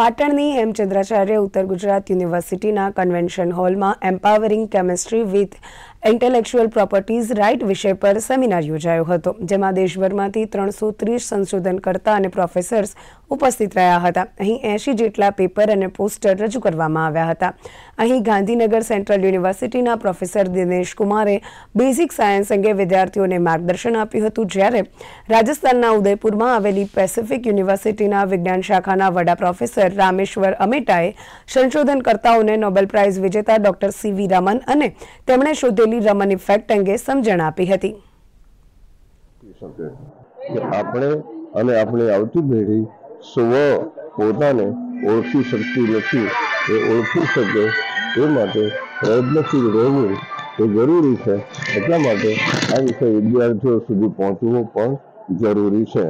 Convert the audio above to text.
પાટણની હેમચંદ્રાચાર્ય ઉત્તર ગુજરાત યુનિવર્સિટીના કન્વેન્શન હોલમાં empowering chemistry with intellectual properties right વિષય પર સેમિનાર યોજાયો હતો જેમાં દેશભરમાંથી ત્રણસો ત્રીસ સંશોધનકર્તા અને પ્રોફેસર્સ ઉપસ્થિત રહ્યા હતા અહીં એંશી જેટલા પેપર અને પોસ્ટર રજૂ કરવામાં આવ્યા હતા અહીં ગાંધીનગર સેન્ટ્રલ યુનિવર્સિટીના પ્રોફેસર દિનેશ કુમારે બેઝિક સાયન્સ અંગે વિદ્યાર્થીઓને માર્ગદર્શન આપ્યું હતું જ્યારે રાજસ્થાનના ઉદયપુરમાં આવેલી પેસિફિક યુનિવર્સિટીના વિજ્ઞાન શાખાના વડા પ્રોફેસર રામેશ્વર અમેટાએ સંશોધનકર્તાઓને નોબેલ પ્રાઇઝ વિજેતા ડોક્ટર સી વી રમન અને તેમણે શોધેલી મુરલી રમન ઇફેક્ટ અંગે સમજણ આપી હતી આપણે અને આપણી આવતી પેઢી સ્વ પોતાને ઓળખી શકતી નથી એ ઓળખી શકે એ માટે પ્રયત્નશીલ રહેવું એ જરૂરી છે એટલા માટે આ વિષય વિદ્યાર્થીઓ સુધી પહોંચવું પણ જરૂરી છે